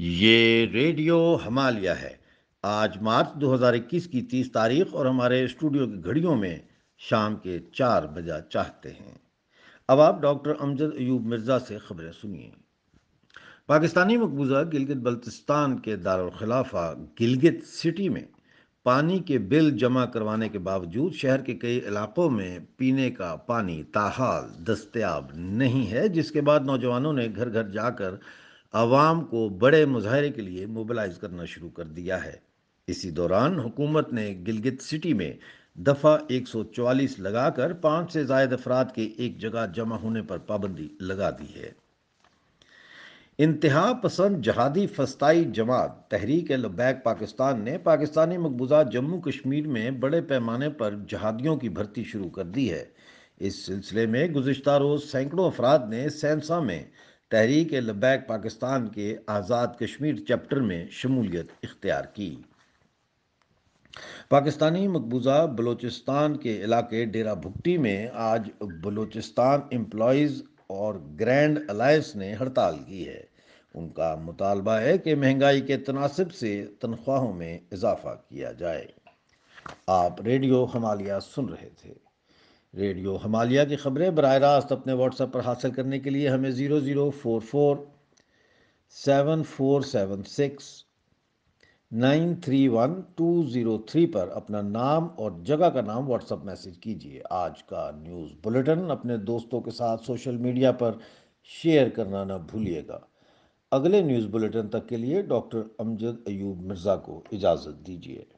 ये रेडियो हमालिया है आज मार्च 2021 की 30 तारीख और हमारे स्टूडियो की घड़ियों में शाम के चार बजा चाहते हैं अब आप डॉक्टर अमजद अयूब मिर्ज़ा से खबरें सुनिए पाकिस्तानी मकबूजा गिलगित बल्तिस्तान के दारखिलाफा गिलगित सिटी में पानी के बिल जमा करवाने के बावजूद शहर के कई इलाकों में पीने का पानी ताहाल दस्तियाब नहीं है जिसके बाद नौजवानों ने घर घर जाकर आवाम को बड़े मुजाहरे के लिए मोबलाइज करना शुरू कर दिया है इसी दौरान हुकूमत ने गिलगित सिटी में दफ़ा 144 लगाकर पांच से जायद अफराद के एक जगह जमा होने पर पाबंदी लगा दी है इंतहा पसंद जहादी फस्ताई जमात तहरीक लबैक पाकिस्तान ने पाकिस्तानी मकबूजा जम्मू कश्मीर में बड़े पैमाने पर जहादियों की भर्ती शुरू कर दी है इस सिलसिले में गुजशत रोज़ सैकड़ों अफराद ने सैनसा में तहरीक लबैक पाकिस्तान के आज़ाद कश्मीर चैप्टर में शमूलियत इख्तियार की पाकिस्तानी मकबूजा बलोचिस्तान के इलाके डेरा भुगटी में आज बलूचिस्तान एम्प्लॉज और ग्रैंड अलायस ने हड़ताल की है उनका मुतालबा है कि महंगाई के तनासब से तनख्वाहों में इजाफा किया जाए आप रेडियो हमालिया सुन रहे थे रेडियो हमालिया की खबरें बर रास्त अपने व्हाट्सएप पर हासिल करने के लिए हमें zero zero four four seven four seven six nine three one two zero three पर अपना नाम और जगह का नाम व्हाट्सएप मैसेज कीजिए आज का न्यूज़ बुलेटिन अपने दोस्तों के साथ सोशल मीडिया पर शेयर करना ना भूलिएगा अगले न्यूज़ बुलेटिन तक के लिए डॉक्टर अमजद अयूब मिर्ज़ा को इजाज़त दीजिए